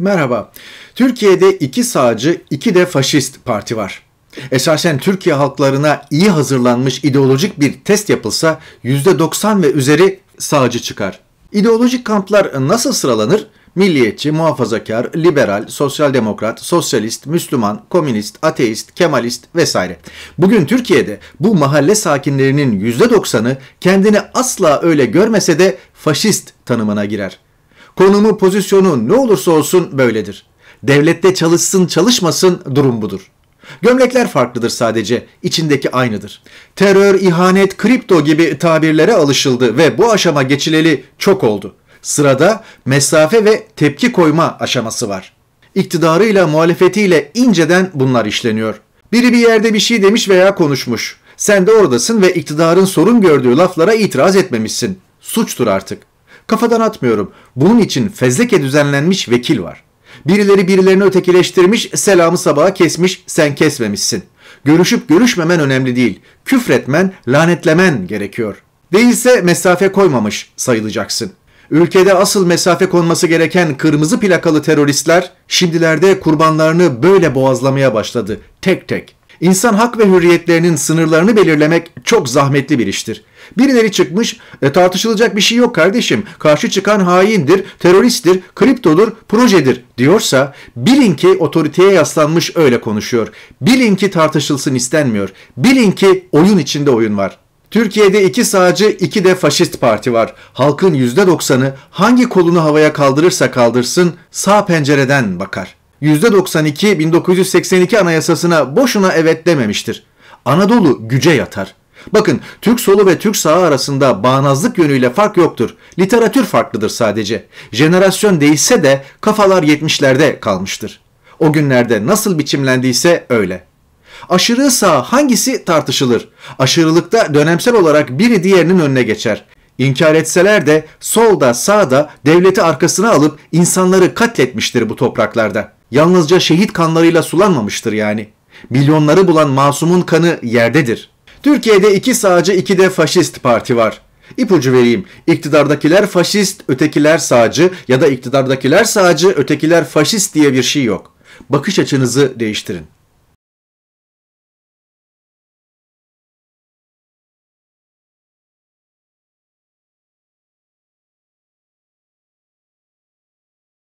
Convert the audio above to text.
Merhaba. Türkiye'de iki sağcı, iki de faşist parti var. Esasen Türkiye halklarına iyi hazırlanmış ideolojik bir test yapılsa %90 ve üzeri sağcı çıkar. İdeolojik kamplar nasıl sıralanır? Milliyetçi, muhafazakar, liberal, sosyal demokrat, sosyalist, Müslüman, komünist, ateist, kemalist vesaire. Bugün Türkiye'de bu mahalle sakinlerinin %90'ı kendini asla öyle görmese de faşist tanımına girer. Konumu, pozisyonu ne olursa olsun böyledir. Devlette çalışsın çalışmasın durum budur. Gömlekler farklıdır sadece, içindeki aynıdır. Terör, ihanet, kripto gibi tabirlere alışıldı ve bu aşama geçileli çok oldu. Sırada mesafe ve tepki koyma aşaması var. İktidarıyla muhalefetiyle inceden bunlar işleniyor. Biri bir yerde bir şey demiş veya konuşmuş. Sen de oradasın ve iktidarın sorun gördüğü laflara itiraz etmemişsin. Suçtur artık. Kafadan atmıyorum. Bunun için fezleke düzenlenmiş vekil var. Birileri birilerini ötekileştirmiş, selamı sabaha kesmiş, sen kesmemişsin. Görüşüp görüşmemen önemli değil. Küfretmen, lanetlemen gerekiyor. Değilse mesafe koymamış sayılacaksın. Ülkede asıl mesafe konması gereken kırmızı plakalı teröristler şimdilerde kurbanlarını böyle boğazlamaya başladı. Tek tek İnsan hak ve hürriyetlerinin sınırlarını belirlemek çok zahmetli bir iştir. Birileri çıkmış, e, tartışılacak bir şey yok kardeşim, karşı çıkan haindir, teröristtir, kriptodur, projedir diyorsa bilin ki otoriteye yaslanmış öyle konuşuyor. Bilin ki tartışılsın istenmiyor. Bilin ki oyun içinde oyun var. Türkiye'de iki sağcı, iki de faşist parti var. Halkın %90'ı hangi kolunu havaya kaldırırsa kaldırsın sağ pencereden bakar. %92 1982 anayasasına boşuna evet dememiştir. Anadolu güce yatar. Bakın Türk solu ve Türk sağı arasında bağnazlık yönüyle fark yoktur. Literatür farklıdır sadece. Jenerasyon değişse de kafalar 70'lerde kalmıştır. O günlerde nasıl biçimlendiyse öyle. Aşırı sağ hangisi tartışılır? Aşırılıkta dönemsel olarak biri diğerinin önüne geçer. İnkar etseler de solda sağda devleti arkasına alıp insanları katletmiştir bu topraklarda yalnızca şehit kanlarıyla sulanmamıştır yani. Milyonları bulan masumun kanı yerdedir. Türkiye'de iki sağcı iki de faşist parti var. İpucu vereyim. İktidardakiler faşist, ötekiler sağcı ya da iktidardakiler sağcı, ötekiler faşist diye bir şey yok. Bakış açınızı değiştirin.